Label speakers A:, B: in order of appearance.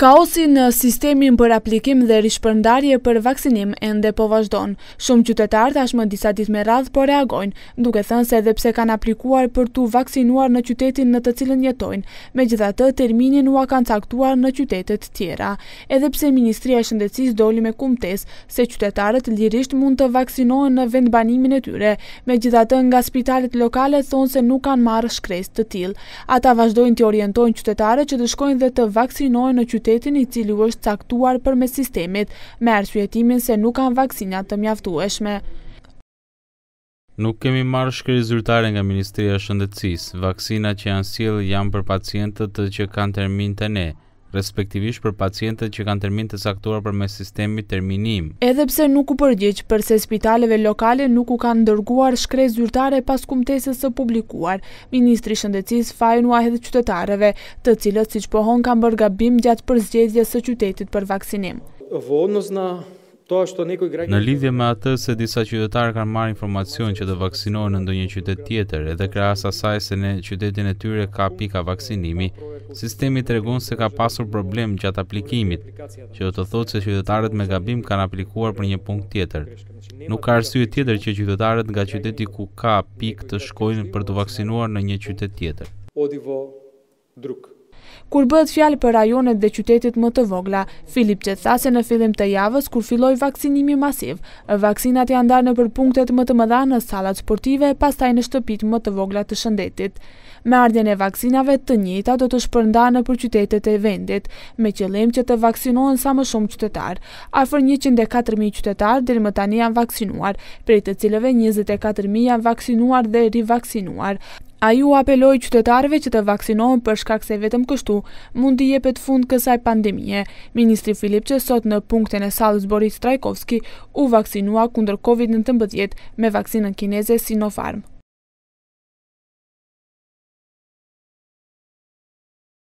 A: Kaosi në sistemin për aplikim dhe rishpërndarje për vaksinim e ndë po vazhdon. Shumë qytetarë tashmë disa ditë me radhë po reagojnë, duke thënë se edhe pse kanë aplikuar për tu vaksinuar në qytetin në të cilën jetojnë, me gjitha të terminin ua kanë caktuar në qytetet tjera. Edhe pse Ministria Shëndecis doli me kumtes se qytetarët lirisht mund të vaksinohen në vendbanimin e tyre, me gjitha të nga spitalet lokale thonë se nuk kanë marë shkres të tilë. Ata vazhdojnë të orientojnë qytetarët që të shkojnë dhe të vaksinohen në prioritetin i cilu është caktuar për me sistemit, me arsujetimin se nuk kanë vaksinat të mjaftueshme.
B: Nuk kemi marrë shkëri zyrtare nga Ministria Shëndecis. Vaksina që janë silë janë për pacientët të që kanë termin të ne respektivisht për pacientët që kanë termin të saktuar për me sistemi terminim.
A: Edhepse nuk u përgjith përse spitaleve lokale nuk u kanë ndërguar shkrej zyrtare pas kumtesës së publikuar, Ministri Shëndecis fajnë u edhe qytetareve, të cilët si që pohon kanë bërgabim gjatë përzgjezje së qytetit për vaksinim.
B: Vonës na Në lidhje me atë se disa qytetarë kanë marrë informacion që të vaksinohen në ndonjë qytet tjetër, edhe krahas asaj se në qytetin e tyre ka pika vaksinimi, sistemi tregon se ka pasur problem gjatë aplikimit, që do të thotë se qytetarët me gabim kanë aplikuar për një punkt tjetër. Nuk ka arsye tjetër që qytetarët nga qyteti ku ka pikë të shkojnë për të vaksinuar në një qytet tjetër. Odivo
A: druk kur bëhet fjalë për rajonet dhe qytetit më të vogla. Filip që tha se në fillim të javës, kur filloj vaksinimi masiv, vaksinat janë darë në për punktet më të mëdha në salat sportive, pastaj në shtëpit më të vogla të shëndetit. Me ardjen e vaksinave të njëta do të shpërnda në për qytetet e vendit, me qëllim që të vaksinohen sa më shumë qytetar. Afër 104.000 qytetar dhe më tani janë vaksinuar, prej të cilëve 24.000 janë vaksinuar dhe rivaksinuar. A ju apeloj qytetarve që të vaksinohen për shkak se vetëm kështu mund të jepet fund kësaj pandemie. Ministri Filip që sot në punkten e salës Boris Trajkovski u vaksinua kundër COVID-19 me vaksinën kineze Sinopharm.